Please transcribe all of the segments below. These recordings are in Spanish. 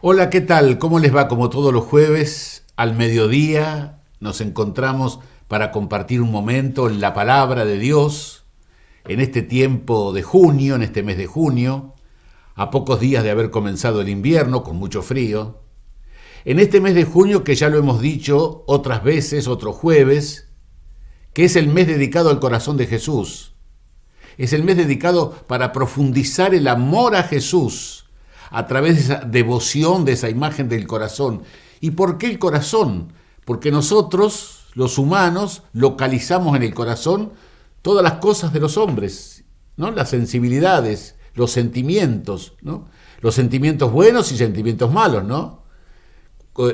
Hola, ¿qué tal? ¿Cómo les va? Como todos los jueves, al mediodía nos encontramos para compartir un momento en la palabra de Dios en este tiempo de junio, en este mes de junio, a pocos días de haber comenzado el invierno con mucho frío. En este mes de junio, que ya lo hemos dicho otras veces, otro jueves, que es el mes dedicado al corazón de Jesús. Es el mes dedicado para profundizar el amor a Jesús a través de esa devoción, de esa imagen del corazón. ¿Y por qué el corazón? Porque nosotros, los humanos, localizamos en el corazón todas las cosas de los hombres, ¿no? las sensibilidades, los sentimientos, ¿no? los sentimientos buenos y sentimientos malos, ¿no?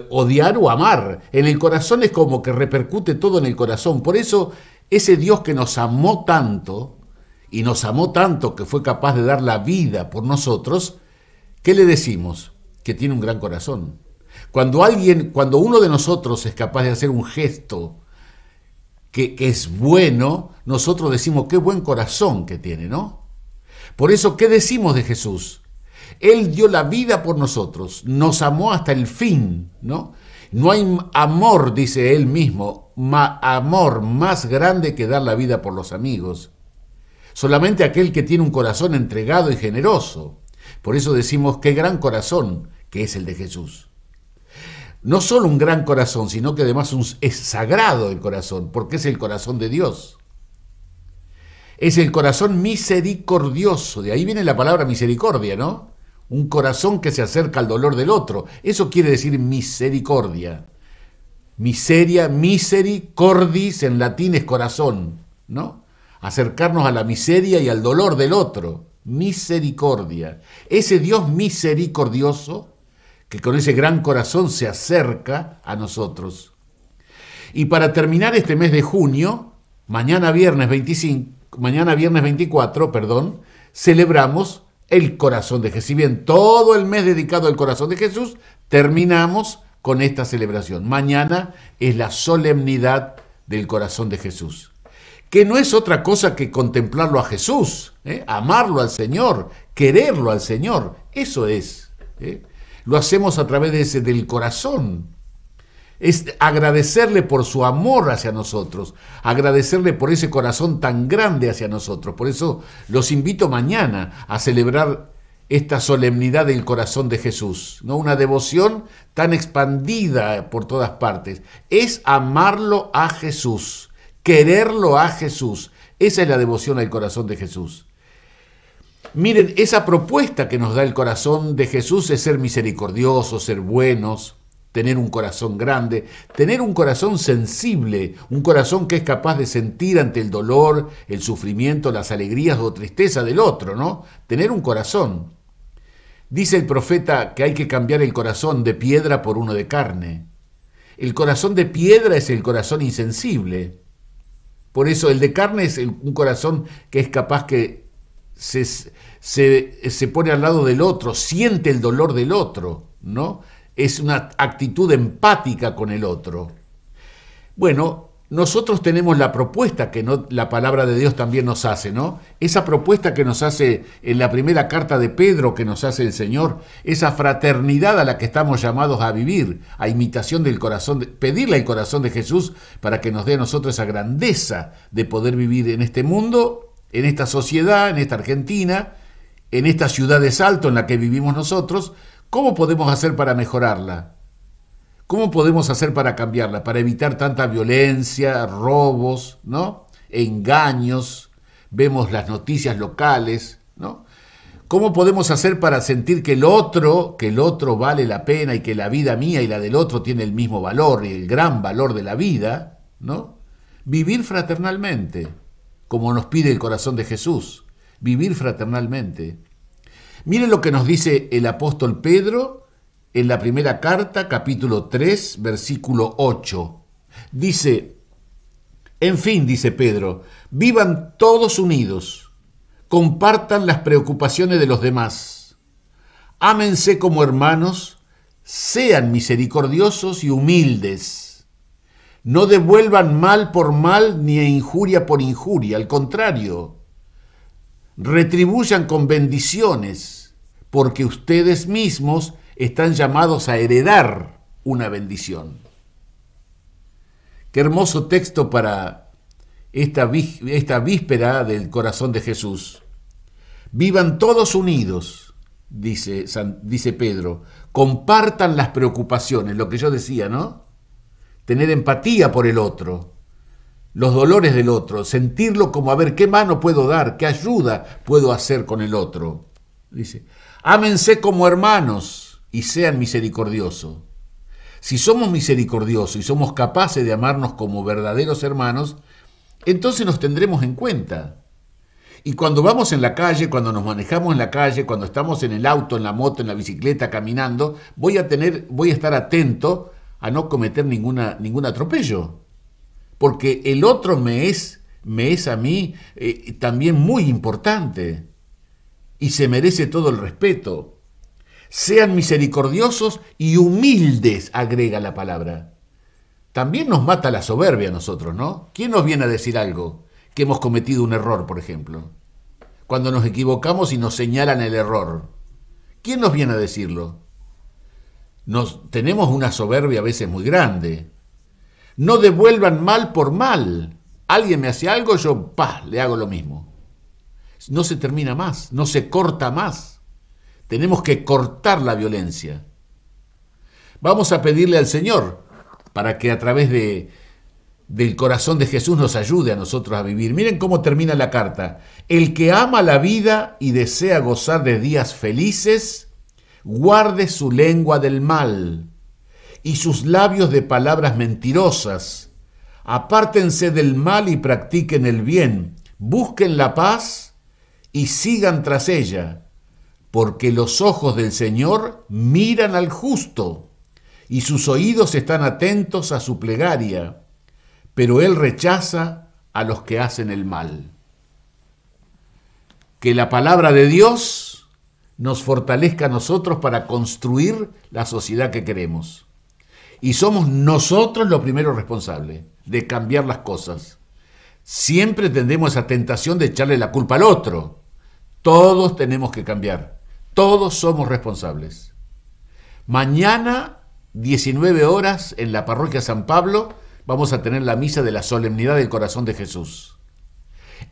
odiar o amar. En el corazón es como que repercute todo en el corazón. Por eso ese Dios que nos amó tanto y nos amó tanto que fue capaz de dar la vida por nosotros, ¿Qué le decimos? Que tiene un gran corazón. Cuando alguien, cuando uno de nosotros es capaz de hacer un gesto que, es bueno, nosotros decimos qué buen corazón que tiene, ¿no? Por eso, ¿qué decimos de Jesús? Él dio la vida por nosotros, nos amó hasta el fin, ¿no? No hay amor, dice él mismo, amor más grande que dar la vida por los amigos. Solamente aquel que tiene un corazón entregado y generoso. Por eso decimos qué gran corazón que es el de Jesús. No solo un gran corazón, sino que además es sagrado el corazón, porque es el corazón de Dios. Es el corazón misericordioso, de ahí viene la palabra misericordia, ¿no? Un corazón que se acerca al dolor del otro. Eso quiere decir misericordia. Miseria, misericordis en latín es corazón, ¿no? Acercarnos a la miseria y al dolor del otro misericordia. Ese Dios misericordioso que con ese gran corazón se acerca a nosotros. Y para terminar este mes de junio, mañana viernes 25, mañana viernes 24, perdón, celebramos el corazón de Jesús. Si bien todo el mes dedicado al corazón de Jesús, terminamos con esta celebración. Mañana es la solemnidad del corazón de Jesús que no es otra cosa que contemplarlo a Jesús, ¿eh? amarlo al Señor, quererlo al Señor. Eso es. ¿eh? Lo hacemos a través del corazón. Es agradecerle por su amor hacia nosotros, agradecerle por ese corazón tan grande hacia nosotros. Por eso los invito mañana a celebrar esta solemnidad del corazón de Jesús, ¿no? una devoción tan expandida por todas partes. Es amarlo a Jesús quererlo a Jesús. Esa es la devoción al corazón de Jesús. Miren, esa propuesta que nos da el corazón de Jesús es ser misericordiosos, ser buenos, tener un corazón grande, tener un corazón sensible, un corazón que es capaz de sentir ante el dolor, el sufrimiento, las alegrías o tristeza del otro, ¿no? Tener un corazón. Dice el profeta que hay que cambiar el corazón de piedra por uno de carne. El corazón de piedra es el corazón insensible, por eso el de carne es un corazón que es capaz que se, se, pone al lado del otro, siente el dolor del otro, ¿no? Es una actitud empática con el otro. Bueno, nosotros tenemos la propuesta que no, la palabra de Dios también nos hace, ¿no? Esa propuesta que nos hace en la primera carta de Pedro que nos hace el Señor, esa fraternidad a la que estamos llamados a vivir, a imitación del corazón, de, pedirle al corazón de Jesús para que nos dé a nosotros esa grandeza de poder vivir en este mundo, en esta sociedad, en esta Argentina, en esta ciudad de Salto en la que vivimos nosotros, ¿cómo podemos hacer para mejorarla? ¿Cómo podemos hacer para cambiarla? Para evitar tanta violencia, robos, ¿no? Engaños, vemos las noticias locales, ¿no? ¿Cómo podemos hacer para sentir que el otro, que el otro vale la pena y que la vida mía y la del otro tiene el mismo valor y el gran valor de la vida, ¿no? Vivir fraternalmente, como nos pide el corazón de Jesús, vivir fraternalmente. Miren lo que nos dice el apóstol Pedro en la primera carta, capítulo 3, versículo 8. Dice, en fin, dice Pedro, vivan todos unidos, compartan las preocupaciones de los demás, ámense como hermanos, sean misericordiosos y humildes. No devuelvan mal por mal ni injuria por injuria, al contrario, retribuyan con bendiciones, porque ustedes mismos están llamados a heredar una bendición. Qué hermoso texto para esta, víspera del corazón de Jesús. Vivan todos unidos, dice, dice Pedro. Compartan las preocupaciones, lo que yo decía, ¿no? Tener empatía por el otro los dolores del otro, sentirlo como a ver qué mano puedo dar, qué ayuda puedo hacer con el otro. Dice, ámense como hermanos, y sean misericordiosos. Si somos misericordiosos y somos capaces de amarnos como verdaderos hermanos, entonces nos tendremos en cuenta. Y cuando vamos en la calle, cuando nos manejamos en la calle, cuando estamos en el auto, en la moto, en la bicicleta, caminando, voy a tener, voy a estar atento a no cometer ninguna, ningún atropello. Porque el otro me es, me es a mí eh, también muy importante. Y se merece todo el respeto sean misericordiosos y humildes, agrega la palabra. También nos mata la soberbia a nosotros, ¿no? ¿Quién nos viene a decir algo? Que hemos cometido un error, por ejemplo. Cuando nos equivocamos y nos señalan el error. ¿Quién nos viene a decirlo? Nos, tenemos una soberbia a veces muy grande. No devuelvan mal por mal. Alguien me hace algo, yo, pa, le hago lo mismo. No se termina más, no se corta más. Tenemos que cortar la violencia. Vamos a pedirle al Señor para que a través de, del corazón de Jesús nos ayude a nosotros a vivir. Miren cómo termina la carta. El que ama la vida y desea gozar de días felices, guarde su lengua del mal y sus labios de palabras mentirosas. Apártense del mal y practiquen el bien. Busquen la paz y sigan tras ella porque los ojos del Señor miran al justo y sus oídos están atentos a su plegaria, pero Él rechaza a los que hacen el mal. Que la palabra de Dios nos fortalezca a nosotros para construir la sociedad que queremos. Y somos nosotros los primeros responsables de cambiar las cosas. Siempre tendremos esa tentación de echarle la culpa al otro. Todos tenemos que cambiar. Todos somos responsables. Mañana, 19 horas, en la parroquia San Pablo, vamos a tener la misa de la solemnidad del corazón de Jesús.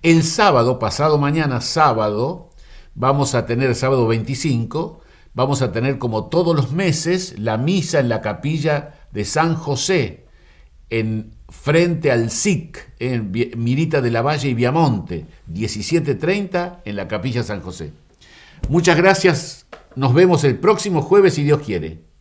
El sábado, pasado mañana, sábado, vamos a tener, sábado 25, vamos a tener como todos los meses la misa en la capilla de San José, en frente al SIC, en Mirita de la Valle y Viamonte, 17.30 en la capilla San José. Muchas gracias. Nos vemos el próximo jueves si Dios quiere.